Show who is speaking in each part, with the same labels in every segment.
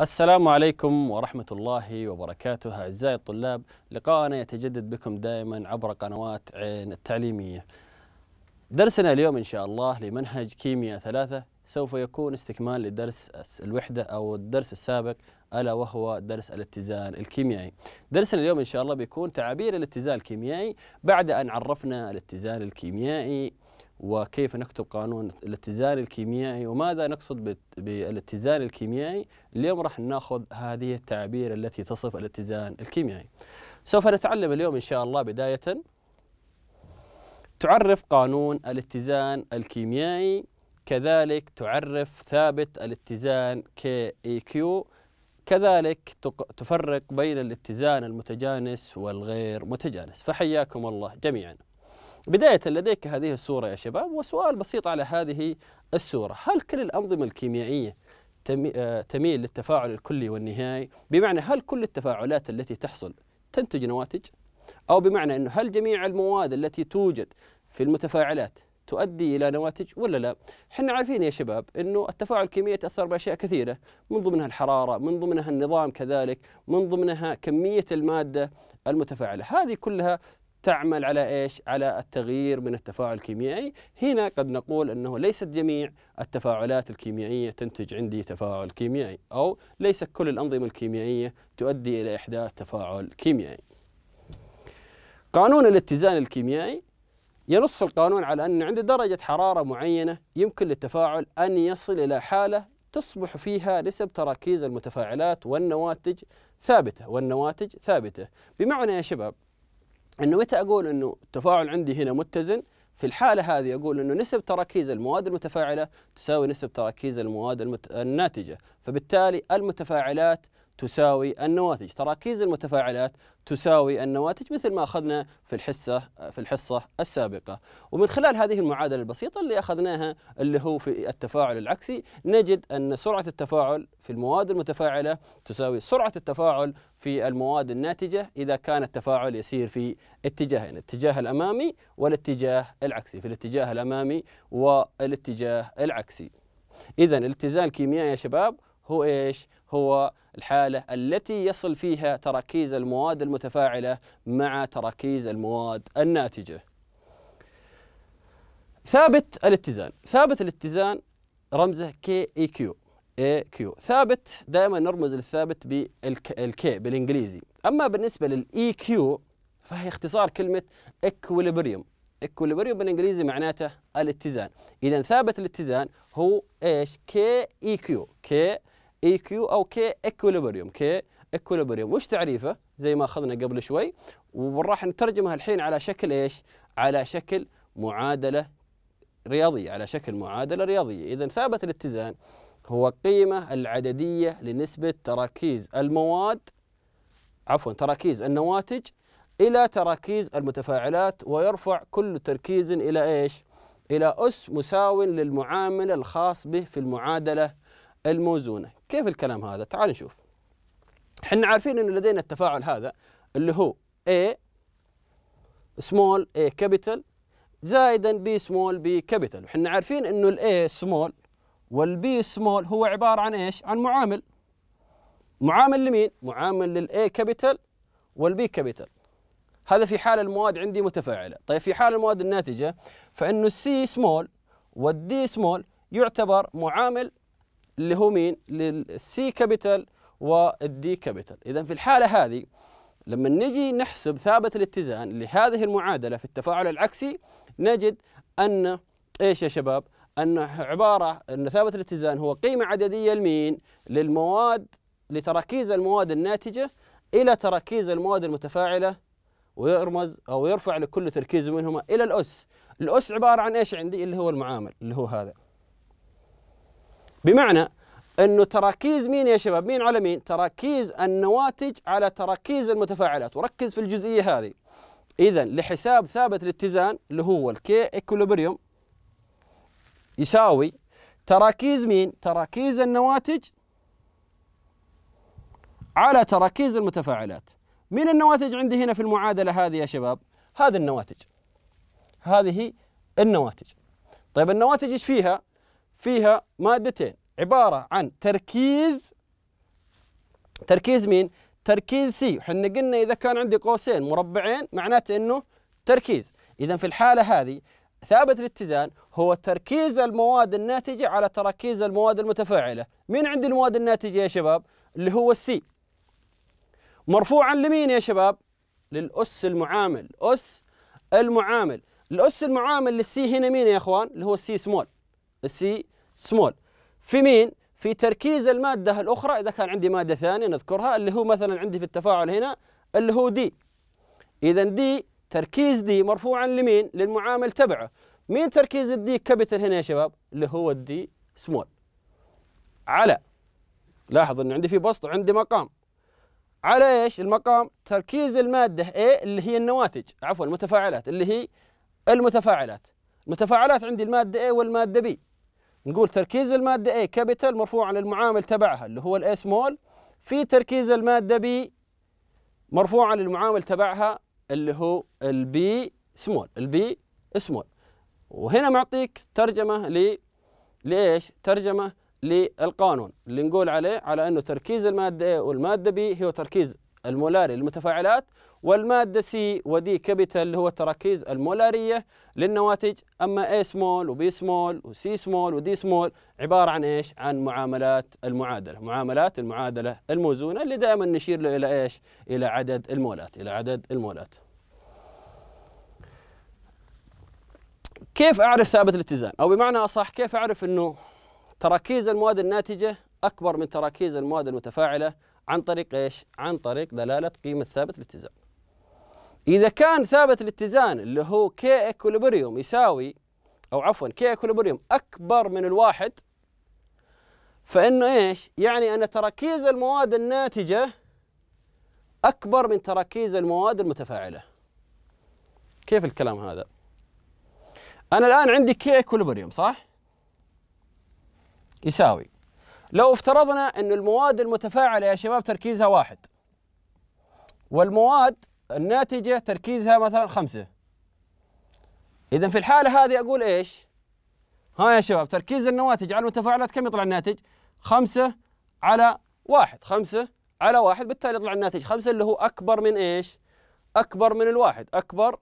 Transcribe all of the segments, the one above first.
Speaker 1: السلام عليكم ورحمة الله وبركاته أعزائي الطلاب لقاءنا يتجدد بكم دائما عبر قنوات عين التعليمية درسنا اليوم إن شاء الله لمنهج كيمياء ثلاثة سوف يكون استكمال لدرس الوحدة أو الدرس السابق ألا وهو درس الاتزان الكيميائي درسنا اليوم إن شاء الله بيكون تعابير الاتزان الكيميائي بعد أن عرفنا الاتزان الكيميائي وكيف نكتب قانون الاتزان الكيميائي وماذا نقصد بالاتزان الكيميائي اليوم راح ناخذ هذه التعابير التي تصف الاتزان الكيميائي سوف نتعلم اليوم إن شاء الله بداية تعرف قانون الاتزان الكيميائي كذلك تعرف ثابت الاتزان كي اي كيو كذلك تفرق بين الاتزان المتجانس والغير متجانس فحياكم الله جميعاً بداية لديك هذه الصورة يا شباب وسؤال بسيط على هذه الصورة هل كل الأنظمة الكيميائية آه، تميل للتفاعل الكلي والنهائي بمعنى هل كل التفاعلات التي تحصل تنتج نواتج أو بمعنى أنه هل جميع المواد التي توجد في المتفاعلات تؤدي الى نواتج ولا لا؟ حنا عارفين يا شباب انه التفاعل الكيميائي يتاثر باشياء كثيره من ضمنها الحراره، من ضمنها النظام كذلك، من ضمنها كميه الماده المتفاعله، هذه كلها تعمل على ايش؟ على التغيير من التفاعل الكيميائي، هنا قد نقول انه ليست جميع التفاعلات الكيميائيه تنتج عندي تفاعل كيميائي، او ليس كل الانظمه الكيميائيه تؤدي الى احداث تفاعل كيميائي. قانون الاتزان الكيميائي ينص القانون على أن عند درجة حرارة معينة يمكن للتفاعل أن يصل إلى حالة تصبح فيها نسب تراكيز المتفاعلات والنواتج ثابتة والنواتج ثابتة بمعنى يا شباب انه متى اقول انه التفاعل عندي هنا متزن في الحالة هذه أقول أنه نسب تراكيز المواد المتفاعلة تساوي نسب تراكيز المواد المت... الناتجة فبالتالي المتفاعلات تساوي النواتج تراكيز المتفاعلات تساوي النواتج مثل ما أخذنا في الحصة في الحصة السابقة ومن خلال هذه المعادلة البسيطة اللي أخذناها اللي هو في التفاعل العكسي نجد أن سرعة التفاعل في المواد المتفاعلة تساوي سرعة التفاعل في المواد الناتجة إذا كان التفاعل يسير في اتجاهين الاتجاه الأمامي والاتجاه العكسي في الاتجاه الأمامي والاتجاه العكسي إذا الاتزان الكيميائي يا شباب هو إيش؟ هو الحالة التي يصل فيها تراكيز المواد المتفاعلة مع تراكيز المواد الناتجة ثابت الاتزان ثابت الاتزان رمزه كي اي كيو اي كيو ثابت دائما نرمز للثابت بالكي بالانجليزي اما بالنسبه للاي كيو فهي اختصار كلمه اكوليبريم اكوليبريم بالانجليزي معناته الاتزان اذا ثابت الاتزان هو ايش كي اي كيو كي اي كيو او كي اكوليبريوم كي اكوليبريوم وش تعريفه زي ما اخذنا قبل شوي وراح نترجمها الحين على شكل ايش على شكل معادله رياضيه على شكل معادله رياضيه اذا ثابت الاتزان هو القيمه العدديه لنسبه تراكيز المواد عفوا تراكيز النواتج الى تراكيز المتفاعلات ويرفع كل تركيز الى ايش الى اس مساو للمعامل الخاص به في المعادله الموزونه كيف الكلام هذا؟ تعال نشوف احنا عارفين أن لدينا التفاعل هذا اللي هو A سمول A كابيتال زائدا B سمول B كابيتال، احنا عارفين أنه ال A small والبي سمول هو عبارة عن ايش؟ عن معامل معامل لمين؟ معامل A كابيتال والبي كابيتال هذا في حال المواد عندي متفاعلة طيب في حال المواد الناتجة فإنه السي سمول والدي سمول يعتبر معامل اللي هو مين للسي كابيتال والدي كابيتال إذا في الحالة هذه لما نجي نحسب ثابت الاتزان لهذه المعادلة في التفاعل العكسي نجد أن إيش يا شباب أن عبارة أن ثابت الاتزان هو قيمة عددية لمين للمواد لتراكيز المواد الناتجة إلى تراكيز المواد المتفاعلة ويرمز أو يرفع لكل تركيز منهما إلى الأس الأس عبارة عن إيش عندي اللي هو المعامل اللي هو هذا بمعنى انه تراكيز مين يا شباب؟ مين على مين؟ تراكيز النواتج على تراكيز المتفاعلات، وركز في الجزئيه هذه. اذا لحساب ثابت الاتزان اللي هو الكي اكوليبريوم يساوي تراكيز مين؟ تراكيز النواتج على تراكيز المتفاعلات. مين النواتج عندي هنا في المعادله هذه يا شباب؟ هذه النواتج. هذه النواتج. طيب النواتج ايش فيها؟ فيها مادتين عبارة عن تركيز تركيز مين؟ تركيز سي وحنا قلنا إذا كان عندي قوسين مربعين معناته أنه تركيز إذا في الحالة هذه ثابت الاتزان هو تركيز المواد الناتجة على تراكيز المواد المتفاعلة مين عندي المواد الناتجة يا شباب؟ اللي هو السي مرفوعا لمين يا شباب؟ للأس المعامل أس المعامل الأس المعامل للسي هنا مين يا إخوان؟ اللي هو السي سمول السي سمول في مين؟ في تركيز المادة الأخرى إذا كان عندي مادة ثانية نذكرها اللي هو مثلا عندي في التفاعل هنا اللي هو دي إذا دي تركيز دي مرفوعا لمين؟ للمعامل تبعه مين تركيز الدي كابيتال هنا يا شباب؟ اللي هو الدي سمول على لاحظ أنه عندي في بسط وعندي مقام على ايش المقام تركيز الماده A اللي هي النواتج عفوا المتفاعلات اللي هي المتفاعلات المتفاعلات عندي الماده A والماده B نقول تركيز المادة A كابيتال مرفوع عن المعامل تبعها اللي هو الاس مول في تركيز المادة B مرفوع عن المعامل تبعها اللي هو البي سمول البي سمول وهنا معطيك ترجمة ل لإيش؟ ترجمة للقانون اللي نقول عليه على أنه تركيز المادة A والمادة B هو تركيز المولاري للمتفاعلات والمادة سي ودي كابيتال اللي هو التراكيز المولارية للنواتج أما A سمول وبي سمول وسي سمول ودي سمول عبارة عن إيش؟ عن معاملات المعادلة معاملات المعادلة الموزونة اللي دائما نشير له إلى إيش؟ إلى عدد المولات إلى عدد المولات كيف أعرف ثابت الاتزان؟ أو بمعنى أصح كيف أعرف أنه تراكيز المواد الناتجة أكبر من تراكيز المواد المتفاعلة عن طريق ايش؟ عن طريق دلاله قيمه ثابت الاتزان. اذا كان ثابت الاتزان اللي هو كي اكوليبريوم يساوي او عفوا كي اكوليبريوم اكبر من الواحد فانه ايش؟ يعني ان تراكيز المواد الناتجه اكبر من تراكيز المواد المتفاعله. كيف الكلام هذا؟ انا الان عندي كي اكوليبريوم صح؟ يساوي لو افترضنا أن المواد المتفاعلة يا شباب تركيزها واحد والمواد الناتجة تركيزها مثلا خمسة إذا في الحالة هذه أقول إيش؟ ها يا شباب تركيز النواتج على المتفاعلات كم يطلع الناتج؟ خمسة على واحد خمسة على واحد بالتالي يطلع الناتج خمسة اللي هو أكبر من إيش؟ أكبر من الواحد أكبر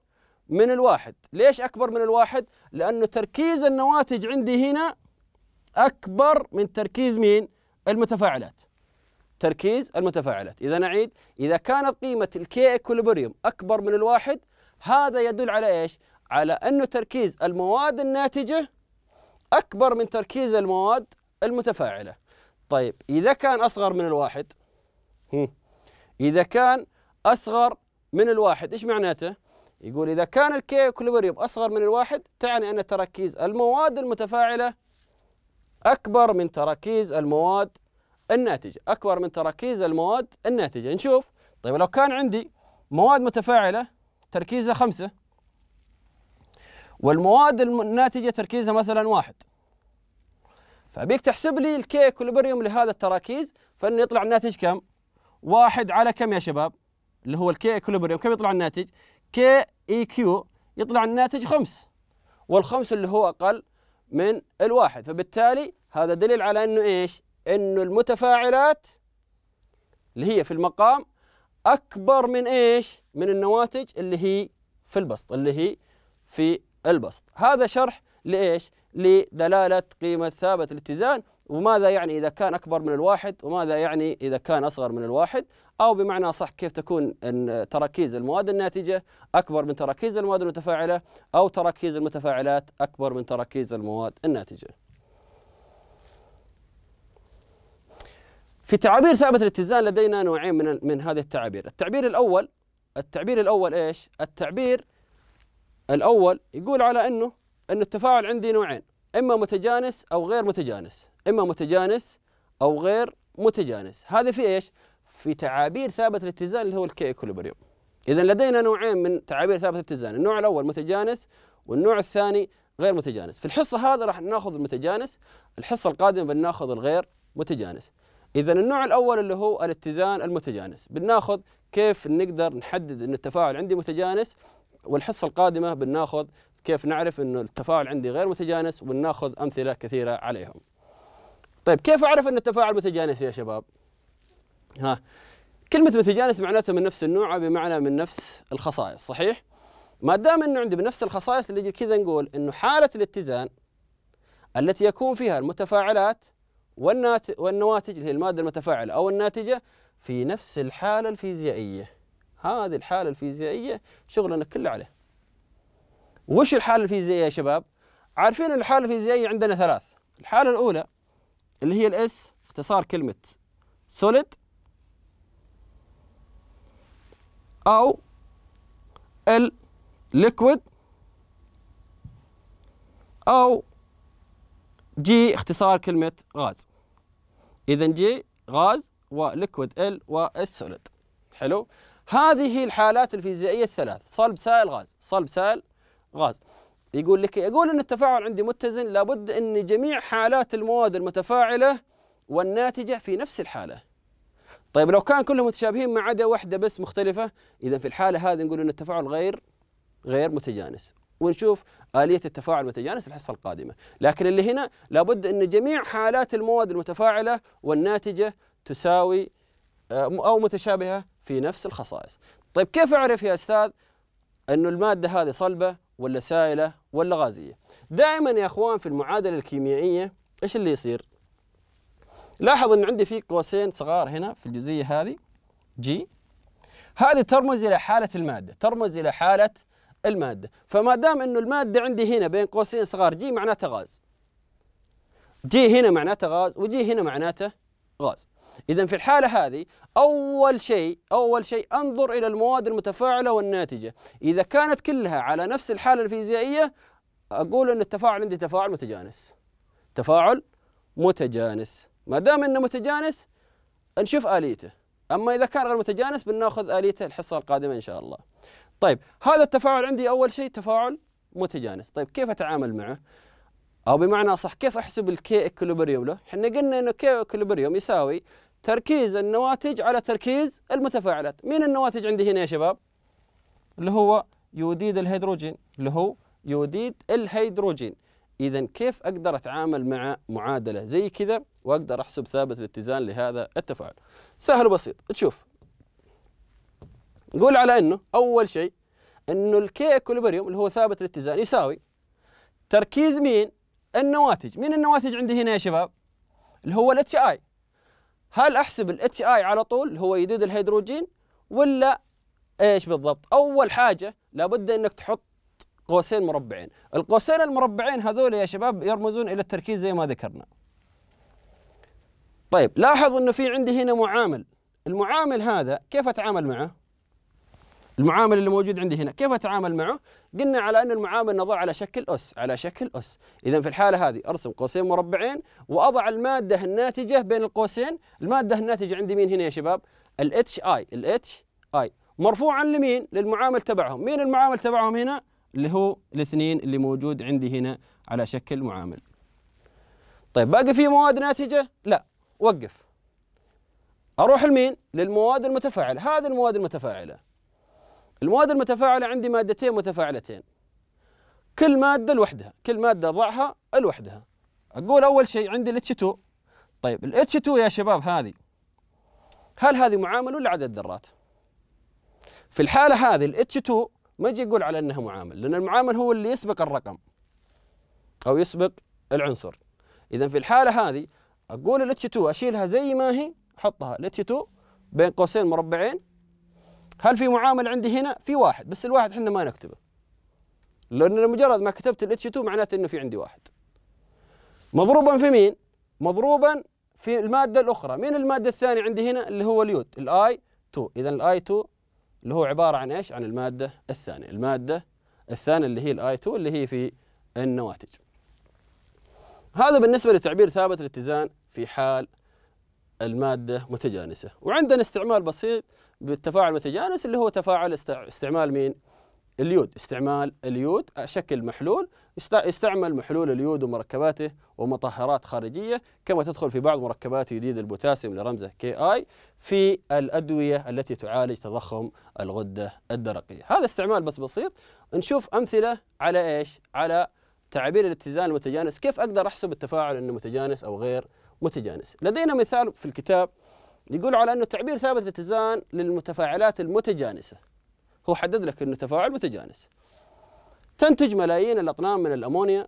Speaker 1: من الواحد ليش أكبر من الواحد؟ لأنه تركيز النواتج عندي هنا أكبر من تركيز مين؟ المتفاعلات تركيز المتفاعلات إذا نعيد إذا كانت قيمة الكي إكوليبريوم أكبر من الواحد هذا يدل على إيش؟ على أنه تركيز المواد الناتجة أكبر من تركيز المواد المتفاعلة طيب إذا كان أصغر من الواحد إذا كان أصغر من الواحد إيش معناته؟ يقول إذا كان الكي إكوليبريوم أصغر من الواحد تعني أن تركيز المواد المتفاعلة أكبر من تراكيز المواد الناتجة أكبر من تراكيز المواد الناتجة نشوف طيب لو كان عندي مواد متفاعلة تركيزها خمسة والمواد الناتجة تركيزها مثلا واحد فأبيك تحسب لي الكيك والبريوم لهذا التراكيز فإنه يطلع الناتج كم؟ واحد على كم يا شباب؟ اللي هو الكي اكوليبريوم كم يطلع الناتج؟ كي اي كيو يطلع الناتج خمس والخمس اللي هو أقل من الواحد فبالتالي هذا دليل على أنه إيش أنه المتفاعلات اللي هي في المقام أكبر من إيش من النواتج اللي هي في البسط اللي هي في البسط هذا شرح لإيش لدلالة قيمة ثابت الاتزان وماذا يعني إذا كان أكبر من الواحد وماذا يعني إذا كان أصغر من الواحد أو بمعنى صح كيف تكون تراكيز المواد الناتجة أكبر من تراكيز المواد المتفاعلة أو تراكيز المتفاعلات أكبر من تراكيز المواد الناتجة في تعابير ثابت الاتزان لدينا نوعين من من هذه التعابير التعبير الأول التعبير الأول إيش التعبير الأول يقول على أنه أن التفاعل عندي نوعين إما متجانس أو غير متجانس اما متجانس او غير متجانس هذا في ايش في تعابير ثابت الاتزان اللي هو الكي اكوليبريوم اذا لدينا نوعين من تعابير ثابت الاتزان النوع الاول متجانس والنوع الثاني غير متجانس في الحصه هذا راح ناخذ المتجانس الحصه القادمه بناخذ الغير متجانس اذا النوع الاول اللي هو الاتزان المتجانس بناخذ كيف نقدر نحدد ان التفاعل عندي متجانس والحصه القادمه بناخذ كيف نعرف ان التفاعل عندي غير متجانس وناخذ امثله كثيره عليهم طيب كيف أعرف أن التفاعل متجانس يا شباب؟ ها كلمة متجانس معناتها من نفس النوع بمعنى من نفس الخصائص صحيح؟ ما دام أنه عندي بنفس الخصائص اللي كذا نقول أنه حالة الاتزان التي يكون فيها المتفاعلات والنواتج اللي هي المادة المتفاعلة أو الناتجة في نفس الحالة الفيزيائية هذه الحالة الفيزيائية شغلنا كله عليه وش الحالة الفيزيائية يا شباب؟ عارفين الحالة الفيزيائية عندنا ثلاث الحالة الأولى اللي هي الاس اختصار كلمة solid أو ال liquid أو جي اختصار كلمة غاز إذا جي غاز وليكويد ال والسوليد حلو هذه الحالات الفيزيائية الثلاث صلب سائل غاز صلب سائل غاز يقول لك يقول ان التفاعل عندي متزن لابد ان جميع حالات المواد المتفاعله والناتجه في نفس الحاله. طيب لو كان كلهم متشابهين ما عدا واحده بس مختلفه اذا في الحاله هذه نقول ان التفاعل غير غير متجانس ونشوف آلية التفاعل المتجانس الحصة القادمة لكن اللي هنا لابد أن جميع حالات المواد المتفاعلة والناتجة تساوي آه، أو متشابهة في نفس الخصائص طيب كيف أعرف يا أستاذ انه المادة هذه صلبة ولا سائلة ولا غازية دائما يا أخوان في المعادلة الكيميائية إيش اللي يصير لاحظ أن عندي في قوسين صغار هنا في الجزئية هذه جي هذه ترمز إلى حالة المادة ترمز إلى حالة المادة فما دام أنه المادة عندي هنا بين قوسين صغار جي معناته غاز جي هنا معناته غاز وجي هنا معناته غاز إذا في الحالة هذه أول شيء أول شيء أنظر إلى المواد المتفاعلة والناتجة إذا كانت كلها على نفس الحالة الفيزيائية أقول أن التفاعل عندي تفاعل متجانس تفاعل متجانس ما دام أنه متجانس نشوف آليته أما إذا كان غير متجانس بناخذ آليته الحصة القادمة إن شاء الله طيب هذا التفاعل عندي أول شيء تفاعل متجانس طيب كيف أتعامل معه أو بمعنى أصح كيف أحسب الكي إكوليبريوم له؟ احنا قلنا أنه كي إكوليبريوم يساوي تركيز النواتج على تركيز المتفاعلات مين النواتج عندي هنا يا شباب اللي هو يوديد الهيدروجين اللي هو يوديد الهيدروجين إذا كيف أقدر أتعامل مع معادلة زي كذا وأقدر أحسب ثابت الاتزان لهذا التفاعل سهل وبسيط تشوف نقول على أنه أول شيء أنه الكي إكوليبريوم اللي هو ثابت الاتزان يساوي تركيز مين؟ النواتج مين النواتج عندي هنا يا شباب؟ اللي هو الاتش اي هل احسب الاتش اي على طول هو يدود الهيدروجين ولا ايش بالضبط؟ اول حاجه لابد انك تحط قوسين مربعين، القوسين المربعين هذول يا شباب يرمزون الى التركيز زي ما ذكرنا. طيب لاحظ انه في عندي هنا معامل، المعامل هذا كيف اتعامل معه؟ المعامل اللي موجود عندي هنا كيف اتعامل معه؟ قلنا على ان المعامل نضع على شكل اس على شكل اس، اذا في الحاله هذه ارسم قوسين مربعين واضع الماده الناتجه بين القوسين، الماده الناتجه عندي مين هنا يا شباب؟ الاتش اي الاتش اي مرفوعا لمين؟ للمعامل تبعهم، مين المعامل تبعهم هنا؟ اللي هو الاثنين اللي موجود عندي هنا على شكل معامل. طيب باقي في مواد ناتجه؟ لا وقف. اروح لمين؟ للمواد المتفاعله، هذه المواد المتفاعله. المواد المتفاعلة عندي مادتين متفاعلتين كل مادة لوحدها كل مادة ضعها لوحدها أقول أول شيء عندي الاتش 2 طيب الاتش 2 يا شباب هذه هل هذه معامل ولا عدد ذرات؟ في الحالة هذه الاتش 2 ما يجي يقول على أنها معامل لأن المعامل هو اللي يسبق الرقم أو يسبق العنصر إذا في الحالة هذه أقول الاتش 2 أشيلها زي ما هي أحطها الاتش 2 بين قوسين مربعين هل في معامل عندي هنا؟ في واحد بس الواحد احنا ما نكتبه لأن لمجرد ما كتبت الاتش H2 معناته أنه في عندي واحد مضروبا في مين؟ مضروبا في المادة الأخرى مين المادة الثانية عندي هنا اللي هو اليود الاي 2 إذا الاي 2 اللي هو عبارة عن إيش؟ عن المادة الثانية المادة الثانية اللي هي الاي 2 اللي هي في النواتج هذا بالنسبة لتعبير ثابت الاتزان في حال المادة متجانسة وعندنا استعمال بسيط بالتفاعل المتجانس اللي هو تفاعل استعمال مين؟ اليود استعمال اليود شكل محلول يستعمل محلول اليود ومركباته ومطهرات خارجية كما تدخل في بعض مركبات يديد البوتاسيوم لرمزه كي آي في الأدوية التي تعالج تضخم الغدة الدرقية هذا استعمال بس بسيط نشوف أمثلة على إيش؟ على تعابير الاتزان المتجانس كيف أقدر أحسب التفاعل أنه متجانس أو غير متجانس لدينا مثال في الكتاب يقول على أنه تعبير ثابت الاتزان للمتفاعلات المتجانسة هو حدد لك أنه تفاعل متجانس تنتج ملايين الأطنان من الأمونيا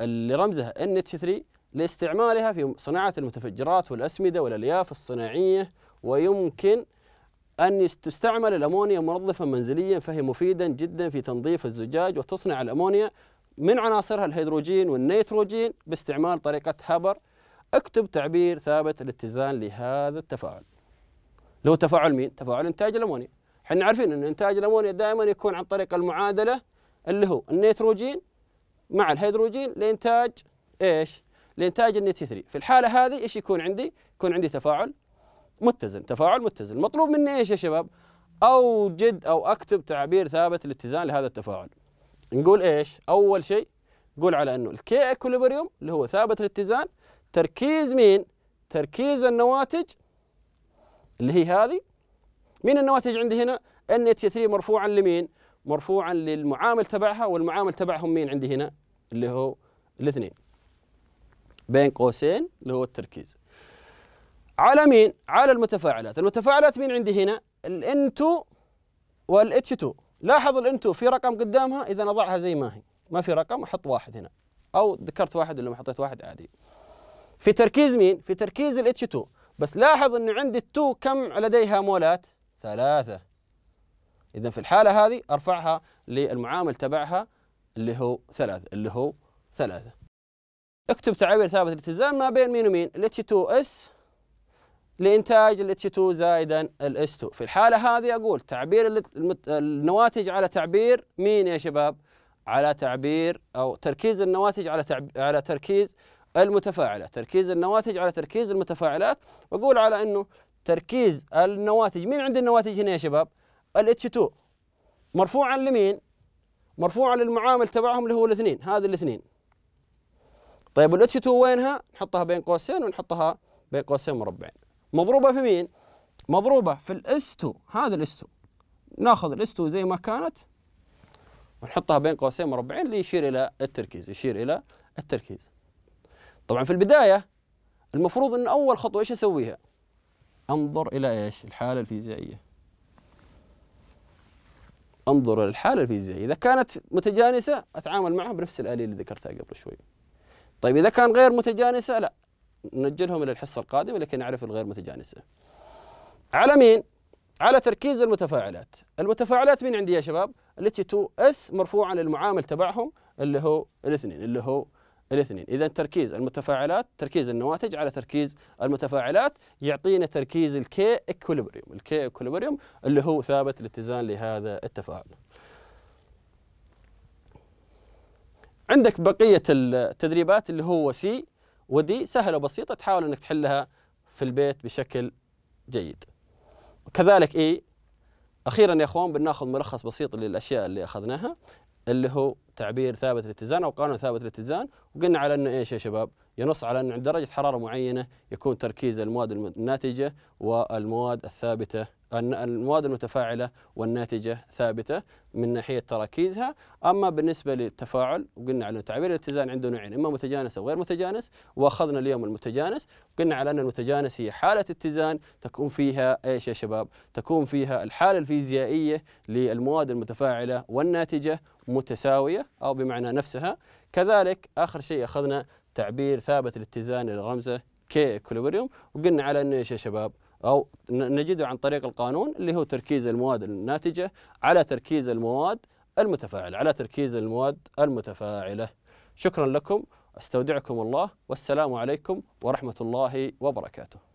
Speaker 1: اللي رمزها NH3 لاستعمالها في صناعة المتفجرات والأسمدة والألياف الصناعية ويمكن أن تستعمل الأمونيا منظفا منزليا فهي مفيدا جدا في تنظيف الزجاج وتصنع الأمونيا من عناصرها الهيدروجين والنيتروجين باستعمال طريقة هابر اكتب تعبير ثابت الاتزان لهذا التفاعل اللي هو تفاعل مين؟ تفاعل انتاج الامونيا احنا عارفين ان انتاج الامونيا دائما يكون عن طريق المعادله اللي هو النيتروجين مع الهيدروجين لانتاج ايش؟ لانتاج النيتي 3 في الحاله هذه ايش يكون عندي؟ يكون عندي تفاعل متزن تفاعل متزن المطلوب مني ايش يا شباب؟ اوجد او اكتب تعبير ثابت الاتزان لهذا التفاعل نقول ايش؟ اول شيء نقول على انه الكي اكوليبريوم اللي هو ثابت الاتزان تركيز مين؟ تركيز النواتج اللي هي هذه مين النواتج عندي هنا؟ ان اتش 3 مرفوعا لمين؟ مرفوعا للمعامل تبعها والمعامل تبعهم مين عندي هنا؟ اللي هو الاثنين بين قوسين اللي هو التركيز على مين؟ على المتفاعلات، المتفاعلات مين عندي هنا؟ الان 2 والاتش 2 لاحظ الان 2 في رقم قدامها اذا اضعها زي ما هي ما في رقم احط واحد هنا او ذكرت واحد ولا ما حطيت واحد عادي في تركيز مين؟ في تركيز الاتش 2 بس لاحظ انه عندي التو كم لديها مولات؟ ثلاثة إذا في الحالة هذه أرفعها للمعامل تبعها اللي هو ثلاثة اللي هو ثلاثة اكتب تعابير ثابت الاتزان ما بين مين ومين؟ الاتش 2 اس لإنتاج الاتش 2 زائدا الاس 2 في الحالة هذه أقول تعبير النواتج على تعبير مين يا شباب؟ على تعبير أو تركيز النواتج على تعب على تركيز المتفاعلة تركيز النواتج على تركيز المتفاعلات وأقول على أنه تركيز النواتج مين عند النواتج هنا يا شباب الاتش2 مرفوعا لمين مرفوعا للمعامل تبعهم اللي هو الاثنين هذا الاثنين طيب الاتش 2 وينها نحطها بين قوسين ونحطها بين قوسين مربعين مضروبه في مين مضروبه في الاس 2 هذا الاس 2 ناخذ الاس 2 زي ما كانت ونحطها بين قوسين مربعين ليشير الى التركيز يشير الى التركيز طبعا في البداية المفروض أن أول خطوة إيش أسويها أنظر إلى إيش الحالة الفيزيائية أنظر إلى الحالة الفيزيائية إذا كانت متجانسة أتعامل معها بنفس الآلية اللي ذكرتها قبل شوي طيب إذا كان غير متجانسة لا نجلهم إلى الحصة القادمة لكي نعرف الغير متجانسة على مين؟ على تركيز المتفاعلات المتفاعلات مين عندي يا شباب؟ التي 2 اس مرفوعا للمعامل تبعهم اللي هو الاثنين اللي هو الاثنين إذا تركيز المتفاعلات تركيز النواتج على تركيز المتفاعلات يعطينا تركيز الكي اكوليبريوم الكي اكوليبريوم اللي هو ثابت الاتزان لهذا التفاعل عندك بقية التدريبات اللي هو سي ودي سهلة وبسيطة تحاول أنك تحلها في البيت بشكل جيد كذلك إي e. أخيرا يا أخوان بناخذ ملخص بسيط للأشياء اللي أخذناها اللي هو تعبير ثابت الاتزان او قانون ثابت الاتزان وقلنا على انه ايش يا شباب؟ ينص على انه عند درجه حراره معينه يكون تركيز المواد الناتجه والمواد الثابته المواد المتفاعلة والناتجة ثابتة من ناحية تراكيزها أما بالنسبة للتفاعل وقلنا على تعبير الاتزان عنده نوعين إما متجانس أو غير متجانس وأخذنا اليوم المتجانس قلنا على أن المتجانس هي حالة اتزان تكون فيها إيش يا شباب تكون فيها الحالة الفيزيائية للمواد المتفاعلة والناتجة متساوية أو بمعنى نفسها كذلك آخر شيء أخذنا تعبير ثابت الاتزان للرمزة كي إكوليبريوم وقلنا على أنه إيش يا شباب أو نجده عن طريق القانون اللي هو تركيز المواد الناتجة على تركيز المواد المتفاعلة على تركيز المواد المتفاعلة شكرا لكم استودعكم الله والسلام عليكم ورحمة الله وبركاته